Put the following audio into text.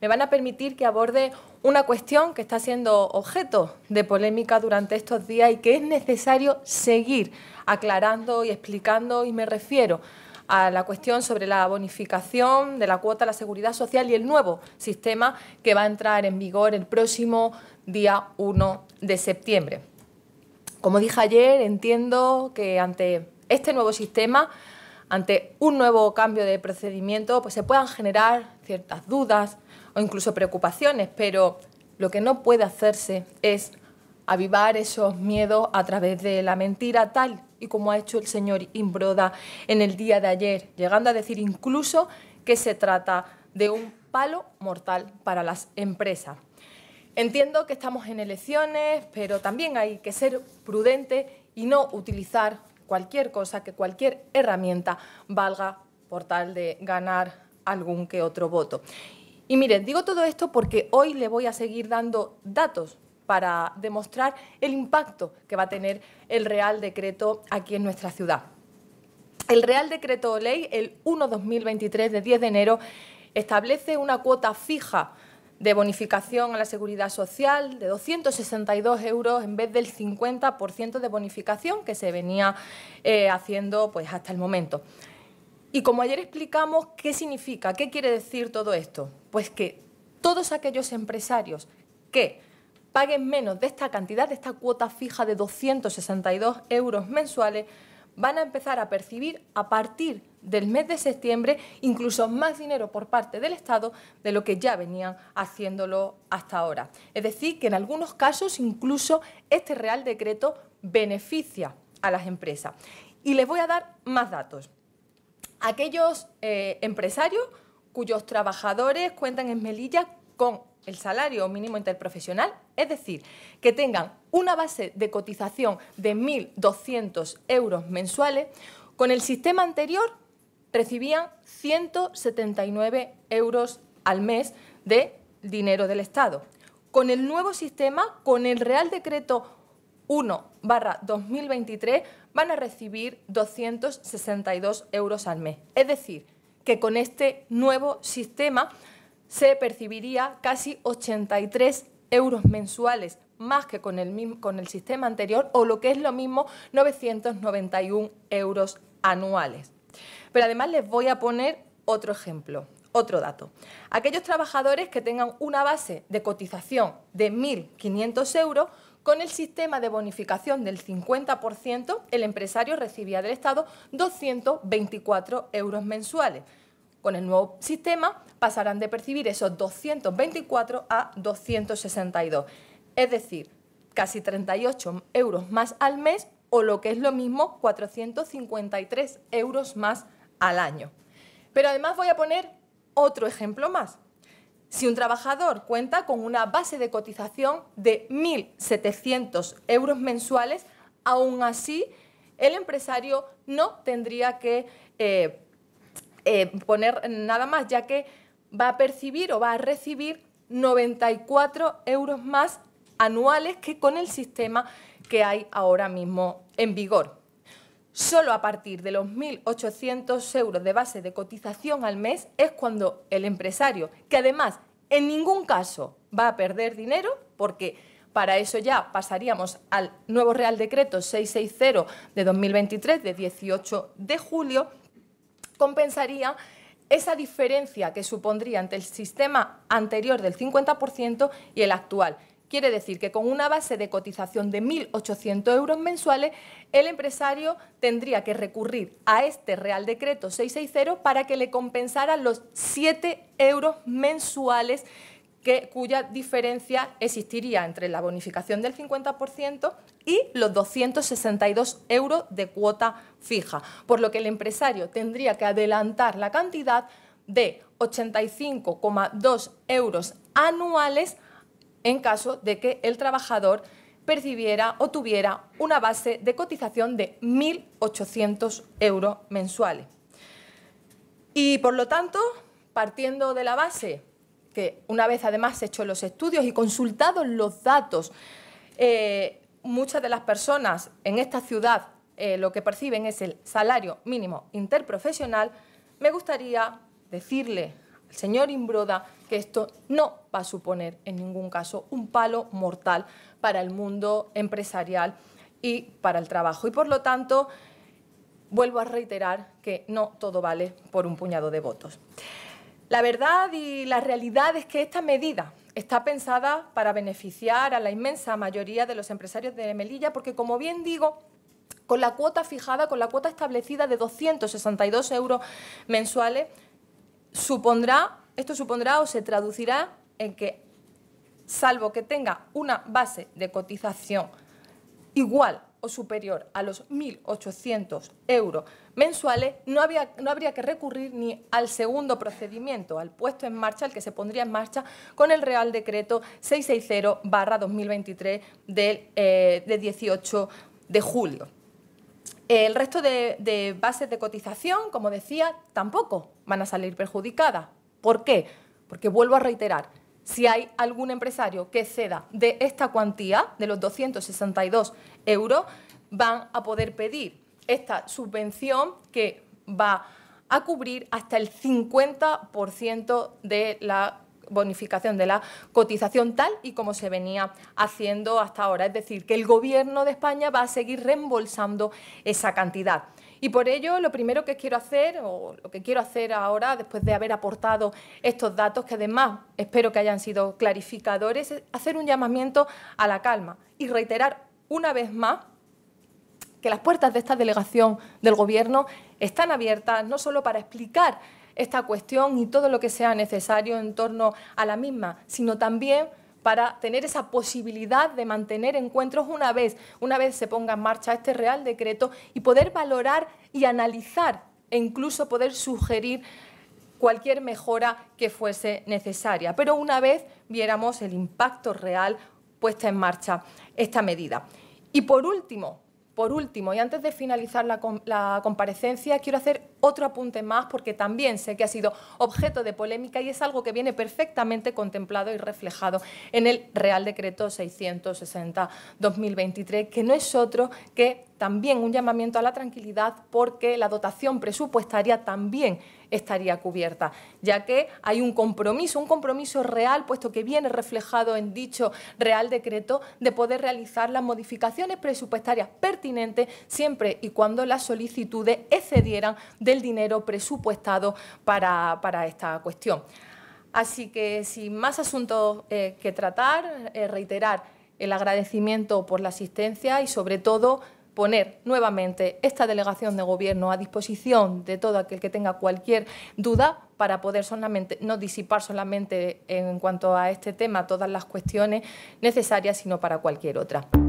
me van a permitir que aborde una cuestión que está siendo objeto de polémica durante estos días y que es necesario seguir aclarando y explicando, y me refiero a la cuestión sobre la bonificación de la cuota a la seguridad social y el nuevo sistema que va a entrar en vigor el próximo día 1 de septiembre. Como dije ayer, entiendo que ante este nuevo sistema, ante un nuevo cambio de procedimiento, pues se puedan generar ciertas dudas, o incluso preocupaciones, pero lo que no puede hacerse es avivar esos miedos a través de la mentira, tal y como ha hecho el señor Imbroda en el día de ayer, llegando a decir incluso que se trata de un palo mortal para las empresas. Entiendo que estamos en elecciones, pero también hay que ser prudente y no utilizar cualquier cosa, que cualquier herramienta valga por tal de ganar algún que otro voto. Y mire, digo todo esto porque hoy le voy a seguir dando datos para demostrar el impacto que va a tener el Real Decreto aquí en nuestra ciudad. El Real Decreto Ley, el 1-2023 de 10 de enero, establece una cuota fija de bonificación a la seguridad social de 262 euros en vez del 50% de bonificación que se venía eh, haciendo pues, hasta el momento. Y como ayer explicamos qué significa, qué quiere decir todo esto, pues que todos aquellos empresarios que paguen menos de esta cantidad, de esta cuota fija de 262 euros mensuales, van a empezar a percibir a partir del mes de septiembre incluso más dinero por parte del Estado de lo que ya venían haciéndolo hasta ahora. Es decir, que en algunos casos incluso este Real Decreto beneficia a las empresas. Y les voy a dar más datos aquellos eh, empresarios cuyos trabajadores cuentan en Melilla con el salario mínimo interprofesional, es decir, que tengan una base de cotización de 1.200 euros mensuales, con el sistema anterior recibían 179 euros al mes de dinero del Estado. Con el nuevo sistema, con el Real Decreto 1 barra 2023 van a recibir 262 euros al mes. Es decir, que con este nuevo sistema se percibiría casi 83 euros mensuales más que con el, con el sistema anterior o lo que es lo mismo 991 euros anuales. Pero además les voy a poner otro ejemplo, otro dato. Aquellos trabajadores que tengan una base de cotización de 1.500 euros con el sistema de bonificación del 50%, el empresario recibía del Estado 224 euros mensuales. Con el nuevo sistema pasarán de percibir esos 224 a 262, es decir, casi 38 euros más al mes o lo que es lo mismo, 453 euros más al año. Pero además voy a poner otro ejemplo más. Si un trabajador cuenta con una base de cotización de 1.700 euros mensuales, aún así el empresario no tendría que eh, eh, poner nada más, ya que va a percibir o va a recibir 94 euros más anuales que con el sistema que hay ahora mismo en vigor. Solo a partir de los 1.800 euros de base de cotización al mes es cuando el empresario, que además en ningún caso va a perder dinero, porque para eso ya pasaríamos al nuevo Real Decreto 660 de 2023 de 18 de julio, compensaría esa diferencia que supondría entre el sistema anterior del 50% y el actual, Quiere decir que con una base de cotización de 1.800 euros mensuales, el empresario tendría que recurrir a este Real Decreto 660 para que le compensara los 7 euros mensuales cuya diferencia existiría entre la bonificación del 50% y los 262 euros de cuota fija, por lo que el empresario tendría que adelantar la cantidad de 85,2 euros anuales en caso de que el trabajador percibiera o tuviera una base de cotización de 1.800 euros mensuales. Y por lo tanto, partiendo de la base que una vez además hecho los estudios y consultados los datos, eh, muchas de las personas en esta ciudad eh, lo que perciben es el salario mínimo interprofesional, me gustaría decirle el señor Imbroda que esto no va a suponer en ningún caso un palo mortal para el mundo empresarial y para el trabajo. Y por lo tanto, vuelvo a reiterar que no todo vale por un puñado de votos. La verdad y la realidad es que esta medida está pensada para beneficiar a la inmensa mayoría de los empresarios de Melilla, porque como bien digo, con la cuota fijada, con la cuota establecida de 262 euros mensuales, supondrá, esto supondrá o se traducirá en que, salvo que tenga una base de cotización igual o superior a los 1.800 euros mensuales, no, había, no habría que recurrir ni al segundo procedimiento, al puesto en marcha, el que se pondría en marcha con el Real Decreto 660-2023 del, eh, de 18 de julio. El resto de, bases de cotización, como decía, tampoco van a salir perjudicadas. ¿Por qué? Porque vuelvo a reiterar, si hay algún empresario que ceda de esta cuantía, de los 262 euros, van a poder pedir esta subvención que va a cubrir hasta el 50% de la bonificación de la cotización tal y como se venía haciendo hasta ahora. Es decir, que el Gobierno de España va a seguir reembolsando esa cantidad. Y por ello, lo primero que quiero hacer, o lo que quiero hacer ahora, después de haber aportado estos datos, que además espero que hayan sido clarificadores, es hacer un llamamiento a la calma y reiterar una vez más que las puertas de esta delegación del Gobierno están abiertas no solo para explicar esta cuestión y todo lo que sea necesario en torno a la misma, sino también para tener esa posibilidad de mantener encuentros una vez, una vez se ponga en marcha este Real Decreto y poder valorar y analizar e incluso poder sugerir cualquier mejora que fuese necesaria, pero una vez viéramos el impacto real puesta en marcha esta medida. Y por último, por último, y antes de finalizar la comparecencia, quiero hacer otro apunte más porque también sé que ha sido objeto de polémica y es algo que viene perfectamente contemplado y reflejado en el Real Decreto 660-2023, que no es otro que también un llamamiento a la tranquilidad porque la dotación presupuestaria también estaría cubierta, ya que hay un compromiso, un compromiso real, puesto que viene reflejado en dicho Real Decreto, de poder realizar las modificaciones presupuestarias pertinentes siempre y cuando las solicitudes excedieran del dinero presupuestado para, esta cuestión. Así que, sin más asuntos eh, que tratar, eh, reiterar el agradecimiento por la asistencia y, sobre todo, poner nuevamente esta delegación de gobierno a disposición de todo aquel que tenga cualquier duda para poder solamente, no disipar solamente en cuanto a este tema todas las cuestiones necesarias, sino para cualquier otra.